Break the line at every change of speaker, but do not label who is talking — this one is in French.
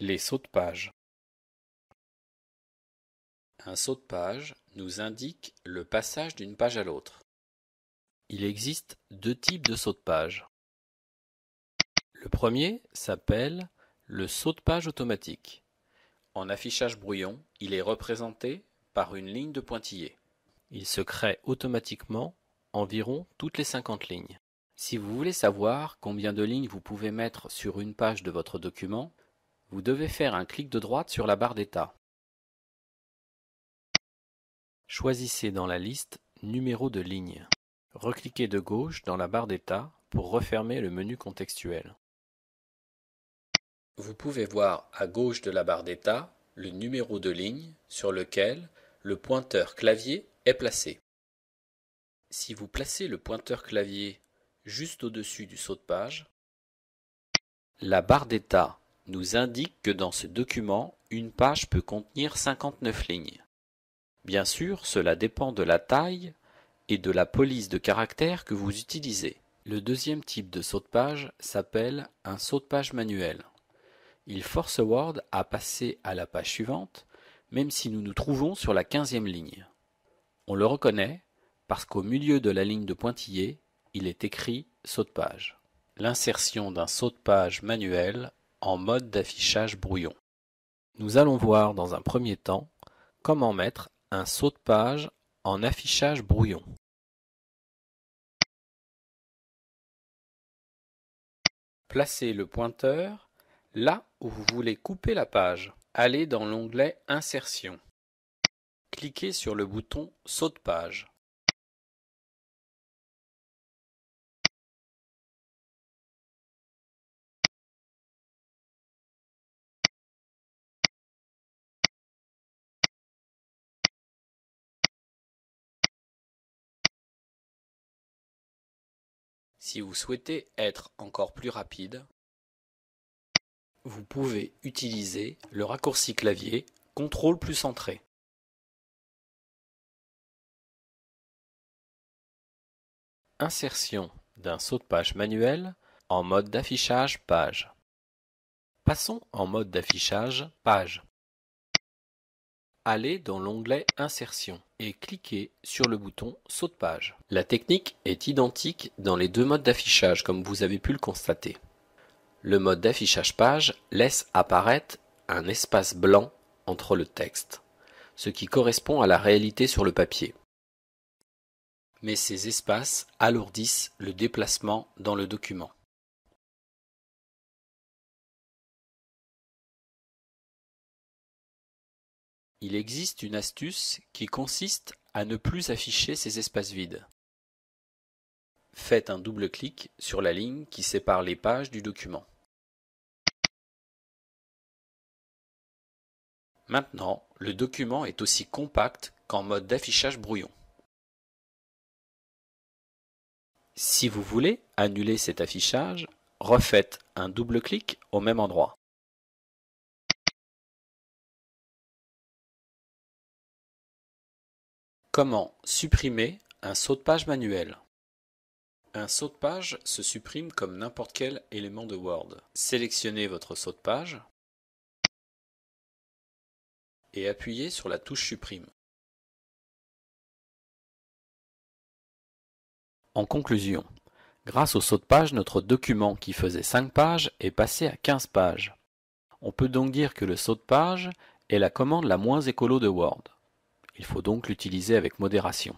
Les sauts de page Un saut de page nous indique le passage d'une page à l'autre. Il existe deux types de sauts de page. Le premier s'appelle le saut de page automatique. En affichage brouillon, il est représenté par une ligne de pointillés. Il se crée automatiquement environ toutes les 50 lignes. Si vous voulez savoir combien de lignes vous pouvez mettre sur une page de votre document, vous devez faire un clic de droite sur la barre d'état. Choisissez dans la liste Numéro de ligne. Recliquez de gauche dans la barre d'état pour refermer le menu contextuel. Vous pouvez voir à gauche de la barre d'état le numéro de ligne sur lequel le pointeur clavier est placé. Si vous placez le pointeur clavier juste au-dessus du saut de page, la barre d'état nous indique que dans ce document, une page peut contenir 59 lignes. Bien sûr, cela dépend de la taille et de la police de caractère que vous utilisez. Le deuxième type de saut de page s'appelle un saut de page manuel. Il force Word à passer à la page suivante, même si nous nous trouvons sur la 15e ligne. On le reconnaît parce qu'au milieu de la ligne de pointillé, il est écrit saut de page. L'insertion d'un saut de page manuel en mode d'affichage brouillon. Nous allons voir dans un premier temps comment mettre un saut de
page en affichage brouillon. Placez le pointeur là où vous voulez
couper la page. Allez dans l'onglet Insertion. Cliquez sur le
bouton Saut de page. Si vous souhaitez être encore plus rapide, vous pouvez utiliser le raccourci clavier CTRL plus Entrée. Insertion d'un saut de page manuel en mode d'affichage page. Passons en mode
d'affichage page. Allez dans l'onglet Insertion et cliquez sur le bouton Saut de page. La technique est identique dans les deux modes d'affichage comme vous avez pu le constater. Le mode d'affichage page laisse apparaître un espace blanc entre le texte, ce qui correspond à la réalité sur
le papier. Mais ces espaces alourdissent le déplacement dans le document. Il existe une astuce qui consiste
à ne plus afficher ces espaces vides. Faites un double clic sur la ligne qui sépare les pages du document.
Maintenant, le document est aussi compact qu'en mode d'affichage brouillon. Si vous voulez annuler cet affichage, refaites un double clic au même endroit. Comment supprimer un saut de page manuel Un saut de page
se supprime comme n'importe quel élément de Word. Sélectionnez votre saut de page
et appuyez sur la touche supprime. En conclusion, grâce
au saut de page, notre document qui faisait 5 pages est passé à 15 pages. On peut donc dire que le saut de page est la commande la moins écolo de Word. Il faut donc l'utiliser avec modération.